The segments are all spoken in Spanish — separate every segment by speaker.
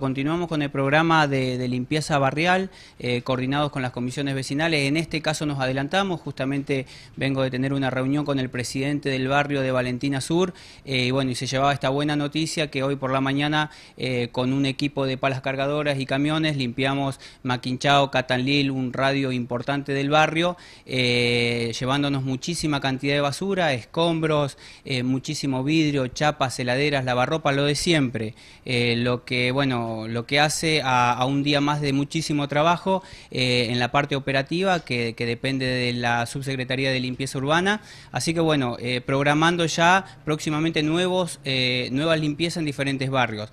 Speaker 1: Continuamos con el programa de, limpieza barrial, eh, coordinados con las comisiones vecinales. En este caso nos adelantamos, justamente vengo de tener una reunión con el presidente del barrio de Valentina Sur, eh, y bueno, y se llevaba esta buena noticia que hoy por la mañana, eh, con un equipo de palas cargadoras y camiones, limpiamos Maquinchao, Catanlil, un radio importante del barrio, llevándonos muchísima cantidad de basura, escombros, muchísimo vidrio, chapas, heladeras, lavarropa, lo de siempre. lo que, bueno, lo que hace a, un día más de muchísimo trabajo eh, en la parte operativa que, depende de la Subsecretaría de Limpieza Urbana. Así que bueno, eh, programando ya próximamente nuevos, eh, nuevas limpiezas en diferentes barrios.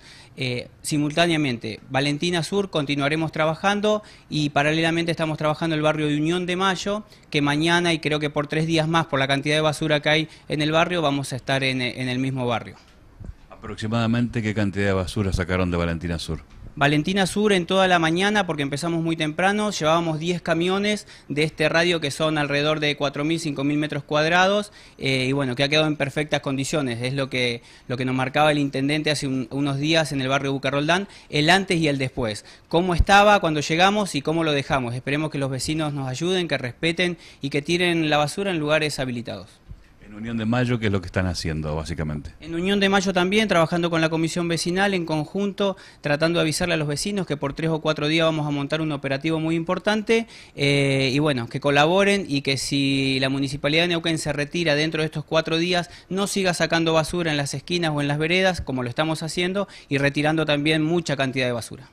Speaker 1: simultáneamente, Valentina Sur continuaremos trabajando y paralelamente estamos trabajando el barrio de Unión de Mayo, que mañana y creo que por tres días más, por la cantidad de basura que hay en el barrio, vamos a estar en el mismo barrio. ¿Aproximadamente qué cantidad de basura sacaron de Valentina Sur? Valentina Sur en toda la mañana, porque empezamos muy temprano, llevábamos 10 camiones de este radio que son alrededor de 4.000, 5.000 metros cuadrados, eh, y bueno, que ha quedado en perfectas condiciones, es lo que, lo que nos marcaba el intendente hace unos días en el barrio Bucaroldán, el antes y el después, cómo estaba cuando llegamos y cómo lo dejamos. Esperemos que los vecinos nos ayuden, que respeten y que tiren la basura en lugares habilitados.
Speaker 2: En Unión de Mayo, ¿qué es lo que están haciendo básicamente?
Speaker 1: En Unión de Mayo también, trabajando con la comisión vecinal en conjunto, tratando de avisarle a los vecinos que por tres o cuatro días vamos a montar un operativo muy importante eh, y bueno, que colaboren y que si la municipalidad de Neuquén se retira dentro de estos cuatro días, no siga sacando basura en las esquinas o en las veredas, como lo estamos haciendo, y retirando también mucha cantidad de basura.